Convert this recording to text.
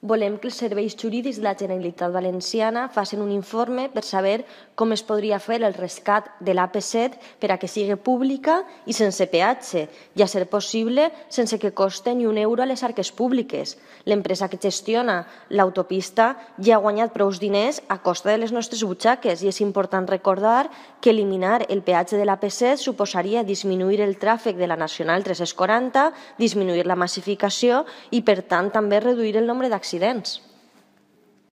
Volem que els serveis jurídics de la Generalitat Valenciana facin un informe per saber com es podria fer el rescat de l'AP7 per a que sigui pública i sense peatge, i a ser possible sense que costi ni un euro a les arques públiques. L'empresa que gestiona l'autopista ja ha guanyat prou diners a costa de les nostres butxaques i és important recordar que eliminar el peatge de l'AP7 suposaria disminuir el tràfic de la Nacional 340, disminuir la massificació i, per tant, també reduir el nombre d'accions accidents.